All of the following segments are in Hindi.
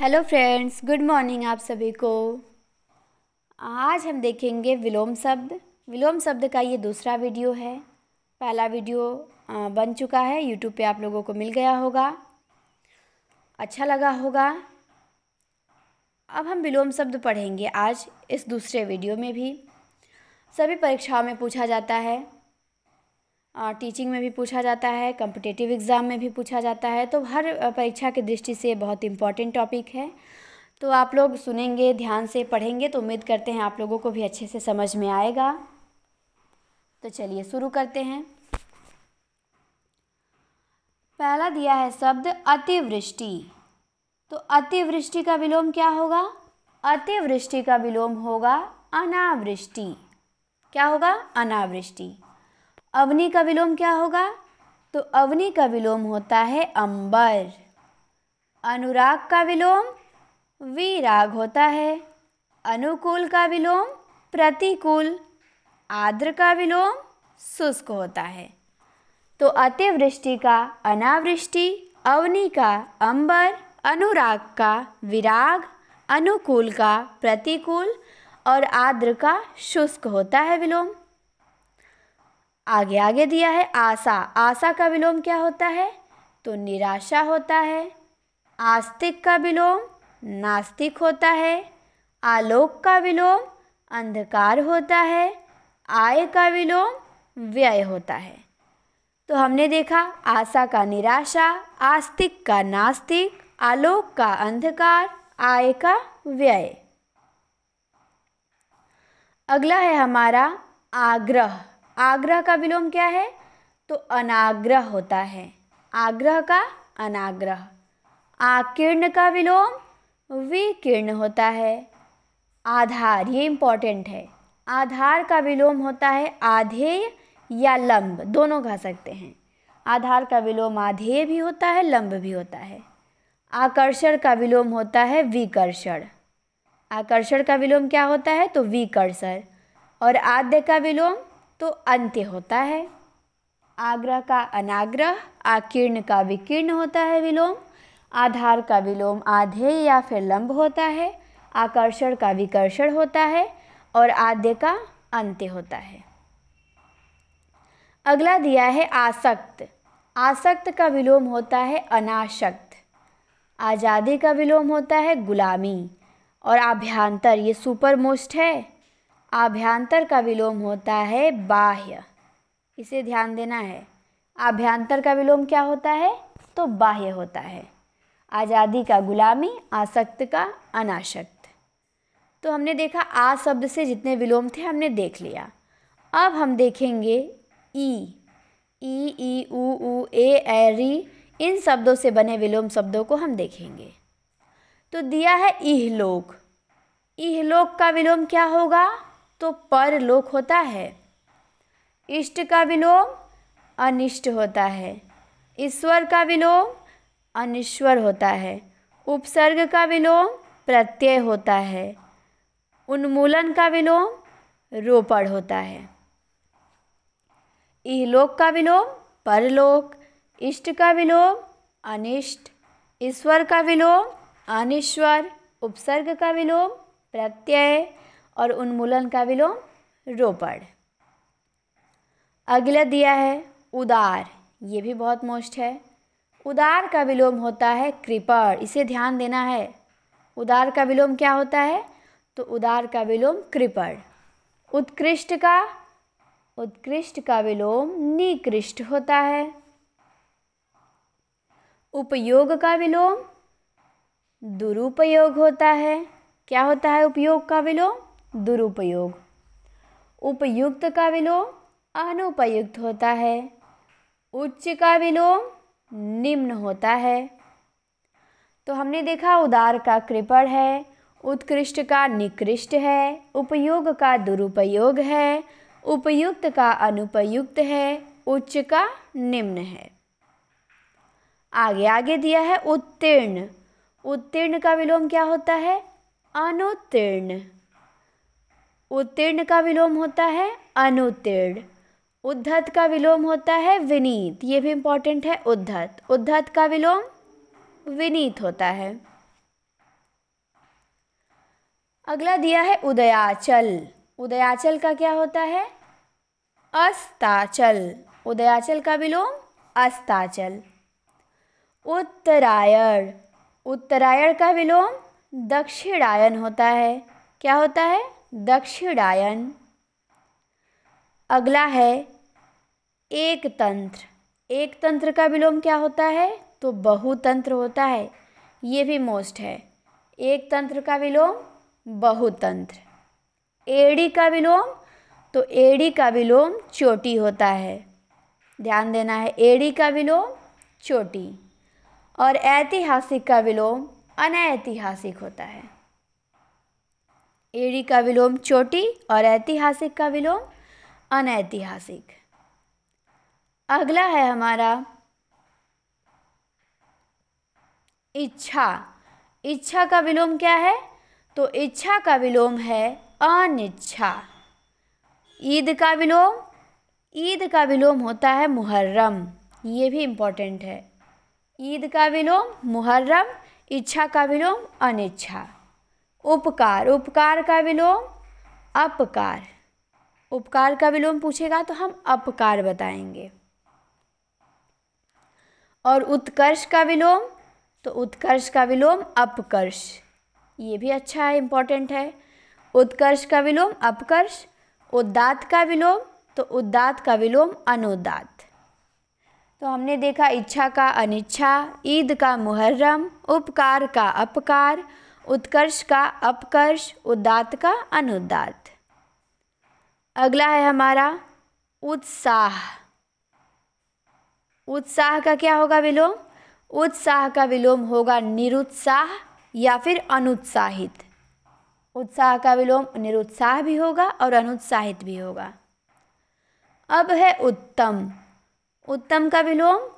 हेलो फ्रेंड्स गुड मॉर्निंग आप सभी को आज हम देखेंगे विलोम शब्द विलोम शब्द का ये दूसरा वीडियो है पहला वीडियो बन चुका है यूट्यूब पे आप लोगों को मिल गया होगा अच्छा लगा होगा अब हम विलोम शब्द पढ़ेंगे आज इस दूसरे वीडियो में भी सभी परीक्षाओं में पूछा जाता है टीचिंग में भी पूछा जाता है कम्पिटेटिव एग्ज़ाम में भी पूछा जाता है तो हर परीक्षा की दृष्टि से बहुत इम्पॉर्टेंट टॉपिक है तो आप लोग सुनेंगे ध्यान से पढ़ेंगे तो उम्मीद करते हैं आप लोगों को भी अच्छे से समझ में आएगा तो चलिए शुरू करते हैं पहला दिया है शब्द अतिवृष्टि तो अतिवृष्टि का विलोम क्या होगा अतिवृष्टि का विलोम होगा अनावृष्टि क्या होगा अनावृष्टि अवनी का विलोम क्या होगा तो अवनी का विलोम होता है अंबर अनुराग का विलोम विराग होता है अनुकूल का विलोम प्रतिकूल आर्द्र का विलोम शुष्क होता है तो अतिवृष्टि का अनावृष्टि अवनी का अंबर अनुराग का विराग अनुकूल का प्रतिकूल और आर्द्र का शुष्क होता है विलोम आगे आगे दिया है आशा आशा का विलोम क्या होता है तो निराशा होता है आस्तिक का विलोम नास्तिक होता है आलोक का विलोम अंधकार होता है आय का विलोम व्यय होता है तो हमने देखा आशा का निराशा आस्तिक का नास्तिक आलोक का अंधकार आय का व्यय अगला है हमारा आग्रह आग्रह का विलोम क्या है तो अनाग्रह होता है आग्रह का अनाग्रह आकिर्ण का विलोम विकिर्ण होता है आधार ये इम्पॉर्टेंट है आधार का विलोम होता है आधेय या लंब दोनों कह सकते हैं आधार का विलोम आधेय भी होता है लंब भी होता है आकर्षण का विलोम होता है विकर्षण आकर्षण का विलोम क्या होता है तो विकर्षण और आद्य का विलोम तो अंत्य होता है आग्रह का अनाग्रह आकीर्ण का विकीर्ण होता है विलोम आधार का विलोम आधे या फिर लंब होता है आकर्षण का विकर्षण होता है और आद्य का अंत्य होता है अगला दिया है आसक्त आसक्त का विलोम होता है अनासक्त आज़ादी का विलोम होता है गुलामी और आभ्यंतर ये सुपर मोस्ट है आभ्यंतर का विलोम होता है बाह्य इसे ध्यान देना है आभ्यंतर का विलोम क्या होता है तो बाह्य होता है आज़ादी का गुलामी आसक्त का अनाशक्त तो हमने देखा आ शब्द से जितने विलोम थे हमने देख लिया अब हम देखेंगे ई ई ई ऊ ऊ ए री इन शब्दों से बने विलोम शब्दों को हम देखेंगे तो दिया है इहलोक इहलोक का विलोम क्या होगा तो परलोक होता है इष्ट का विलोम अनिष्ट होता है ईश्वर का विलोम अनिश्वर होता है उपसर्ग का विलोम प्रत्यय होता है उन्मूलन का विलोम रोपण होता है इहलोक का विलोम परलोक इष्ट का विलोम अनिष्ट ईश्वर का विलोम अनिश्वर उपसर्ग का विलोम प्रत्यय और उन्मूलन का विलोम रोपण अगला दिया है उदार ये भी बहुत मोस्ट है उदार का विलोम होता है कृपण इसे ध्यान देना है उदार का विलोम क्या होता है तो उदार का विलोम कृपण उत्कृष्ट का उत्कृष्ट का विलोम निकृष्ट होता है उपयोग का विलोम दुरुपयोग होता है क्या होता है उपयोग का विलोम दुरुपयोग उपयुक्त का विलोम अनुपयुक्त होता है उच्च का विलोम निम्न होता है तो हमने देखा उदार का कृपण है उत्कृष्ट का निकृष्ट है उपयोग का दुरुपयोग है उपयुक्त का अनुपयुक्त है उच्च का निम्न है आगे आगे दिया है उत्तीर्ण उत्तीर्ण का विलोम क्या होता है अनुत्तीर्ण उत्तीर्ण का विलोम होता है अनुत्तीर्ण उद्धत का विलोम होता है विनीत ये भी इंपॉर्टेंट है उद्धत उद्धत का विलोम विनीत होता है अगला दिया है उदयाचल उदयाचल का क्या होता है अस्ताचल उदयाचल का विलोम अस्ताचल उत्तरायण उत्तरायण का विलोम दक्षिणायन होता है क्या होता है दक्षिणायन अगला है एक तंत्र एक तंत्र का विलोम क्या होता है तो बहुतंत्र होता है ये भी मोस्ट है एक तंत्र का विलोम बहुतंत्र एड़ी का विलोम तो एड़ी का विलोम चोटी होता है ध्यान देना है एड़ी का विलोम चोटी और ऐतिहासिक का विलोम अनैतिहासिक होता है एड़ी का विलोम चोटी और ऐतिहासिक का विलोम अनैतिहासिक अगला है हमारा इच्छा इच्छा का विलोम क्या है तो इच्छा का विलोम है अनिच्छा ईद का विलोम ईद का विलोम होता है मुहर्रम ये भी इम्पोर्टेंट है ईद का विलोम मुहर्रम इच्छा का विलोम अनिच्छा उपकार उपकार का विलोम अपकार उपकार का विलोम पूछेगा तो हम अपकार बताएंगे और उत्कर्ष का विलोम तो उत्कर्ष का विलोम अपकर्ष ये भी अच्छा है इम्पॉर्टेंट है उत्कर्ष का विलोम अपकर्ष उद्दात का विलोम तो उद्दात का विलोम अनुदात तो हमने देखा इच्छा का अनिच्छा ईद का मुहर्रम उपकार का अपकार उत्कर्ष का अपकर्ष उदात का अनुदात अगला है हमारा उत्साह उत्साह का क्या होगा विलोम उत्साह का विलोम होगा निरुत्साह या फिर अनुत्साहित उत्साह का विलोम निरुत्साह भी होगा और अनुत्साहित भी होगा अब है उत्तम उत्तम का विलोम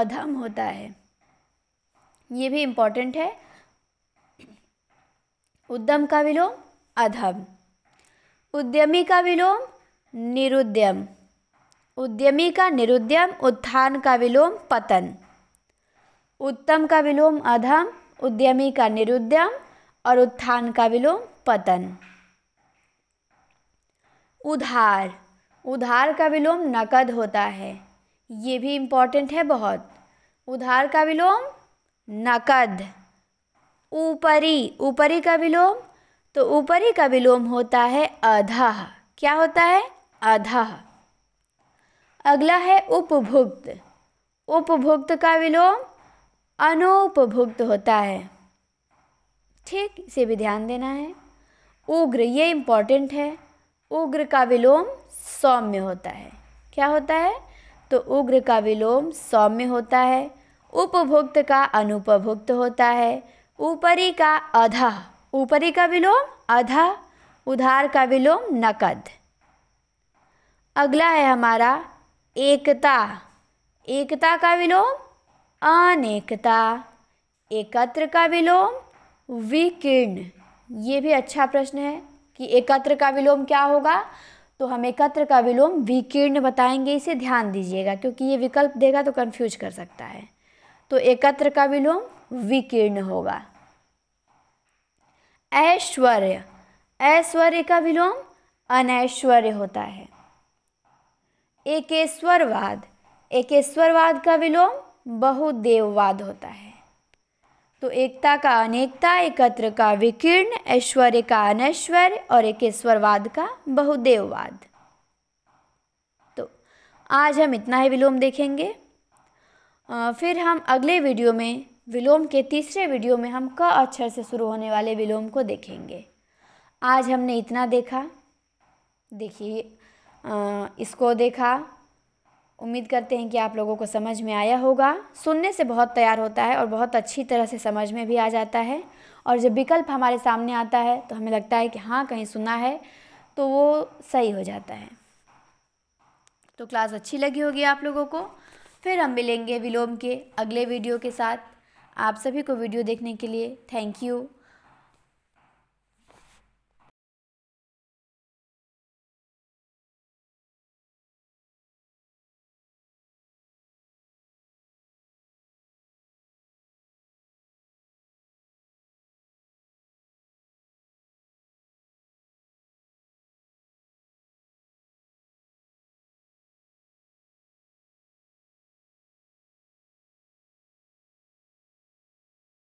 अधम होता है ये भी इम्पॉर्टेंट है उद्यम का विलोम अधम उद्यमी का विलोम निरुद्यम उद्यमी का निरुद्यम उत्थान का विलोम पतन उत्तम का विलोम अधम उद्यमी का निरुद्यम और उत्थान का विलोम पतन उधार उधार का विलोम नकद होता है ये भी इम्पॉर्टेंट है बहुत उधार का विलोम नकद ऊपरी ऊपरी का विलोम तो ऊपरी का विलोम होता है अधा क्या होता है अधा अगला है उपभुक्त उपभुक्त का विलोम अनुपभुक्त होता है ठीक इसे भी ध्यान देना है उग्र ये इम्पॉर्टेंट है उग्र का विलोम सौम्य होता है क्या होता है तो उग्र का विलोम सौम्य होता है उपभुक्त का अनुपभुक्त होता है ऊपरी का अधा ऊपरी का विलोम अधा उधार का विलोम नकद अगला है हमारा एकता एकता का विलोम अनेकता एकत्र का विलोम विकीर्ण ये भी अच्छा प्रश्न है कि एकत्र का विलोम क्या होगा तो हम एकत्र का विलोम विकीर्ण बताएंगे इसे ध्यान दीजिएगा क्योंकि ये विकल्प देगा तो कन्फ्यूज कर सकता है तो एकत्र का विलोम विकीर्ण होगा ऐश्वर्य ऐश्वर्य का विलोम अनैश्वर्य होता है एकेश्वरवाद एकेश्वरवाद का विलोम बहुदेववाद होता है तो एकता का अनेकता एकत्र का विकीर्ण ऐश्वर्य का अनैश्वर्य और एकेश्वरवाद का बहुदेववाद तो आज हम इतना ही विलोम देखेंगे फिर हम अगले वीडियो में विलोम के तीसरे वीडियो में हम क अक्षर से शुरू होने वाले विलोम को देखेंगे आज हमने इतना देखा देखिए इसको देखा उम्मीद करते हैं कि आप लोगों को समझ में आया होगा सुनने से बहुत तैयार होता है और बहुत अच्छी तरह से समझ में भी आ जाता है और जब विकल्प हमारे सामने आता है तो हमें लगता है कि हाँ कहीं सुना है तो वो सही हो जाता है तो क्लास अच्छी लगी होगी आप लोगों को फिर हम मिलेंगे विलोम के अगले वीडियो के साथ आप सभी को वीडियो देखने के लिए थैंक यू